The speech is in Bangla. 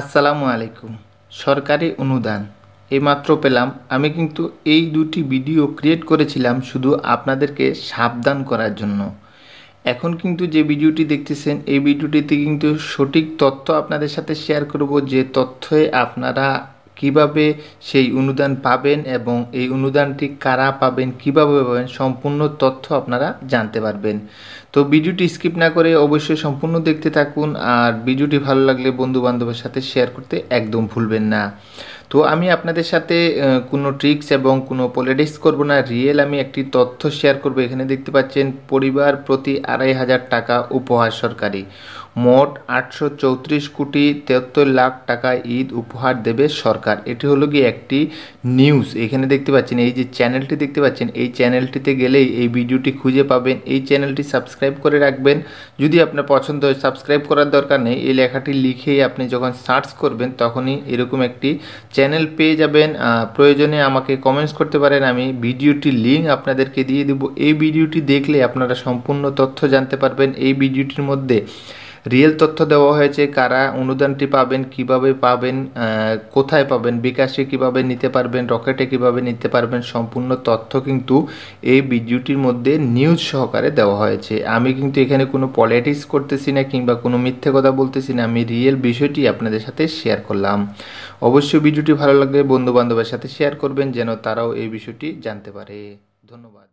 আসসালামু আলাইকুম সরকারি অনুদান এইমাত্র পেলাম আমি কিন্তু এই দুটি ভিডিও ক্রিয়েট করেছিলাম শুধু আপনাদেরকে সাবধান করার জন্য এখন কিন্তু যে ভিডিওটি দেখতেছেন এই ভিডিওটিতে কিন্তু সঠিক তথ্য আপনাদের সাথে শেয়ার করব যে তথ্যে আপনারা কিভাবে সেই অনুদান পাবেন এবং এই অনুদানটি কারা পাবেন কিভাবে পাবেন সম্পূর্ণ তথ্য আপনারা জানতে পারবেন তো ভিডিওটি স্কিপ না করে অবশ্যই সম্পূর্ণ দেখতে থাকুন আর ভিডিওটি ভালো লাগলে বন্ধু বান্ধবের সাথে শেয়ার করতে একদম ভুলবেন না তো আমি আপনাদের সাথে কোনো ট্রিক্স এবং কোনো পলিটিক্স করব না রিয়েল আমি একটি তথ্য শেয়ার করব এখানে দেখতে পাচ্ছেন পরিবার প্রতি আড়াই হাজার টাকা উপহার সরকারি মোট আটশো চৌত্রিশ কোটি তেহাত্তর লাখ টাকা ঈদ উপহার দেবে সরকার এটি হলো গিয়ে একটি নিউজ এখানে দেখতে পাচ্ছেন এই যে চ্যানেলটি দেখতে পাচ্ছেন এই চ্যানেলটিতে গেলেই এই ভিডিওটি খুঁজে পাবেন এই চ্যানেলটি সাবস্ক্রাইব করে রাখবেন যদি আপনার পছন্দ হয় সাবস্ক্রাইব করার দরকার নেই এই লেখাটি লিখেই আপনি যখন সার্চ করবেন তখনই এরকম একটি চ্যানেল পেয়ে যাবেন প্রয়োজনে আমাকে কমেন্টস করতে পারেন আমি ভিডিওটির লিঙ্ক আপনাদেরকে দিয়ে দেব এই ভিডিওটি দেখলে আপনারা সম্পূর্ণ তথ্য জানতে পারবেন এই ভিডিওটির মধ্যে রিয়েল তথ্য দেওয়া হয়েছে কারা অনুদানটি পাবেন কিভাবে পাবেন কোথায় পাবেন বিকাশে কিভাবে নিতে পারবেন রকেটে কিভাবে নিতে পারবেন সম্পূর্ণ তথ্য কিন্তু এই ভিডিওটির মধ্যে নিউজ সহকারে দেওয়া হয়েছে আমি কিন্তু এখানে কোনো পলিটিক্স করতেছি না কিংবা কোনো মিথ্যে কথা বলতেছি না আমি রিয়েল বিষয়টি আপনাদের সাথে শেয়ার করলাম অবশ্যই ভিডিওটি ভালো লাগলে বন্ধু বান্ধবের সাথে শেয়ার করবেন যেন তারাও এই বিষয়টি জানতে পারে ধন্যবাদ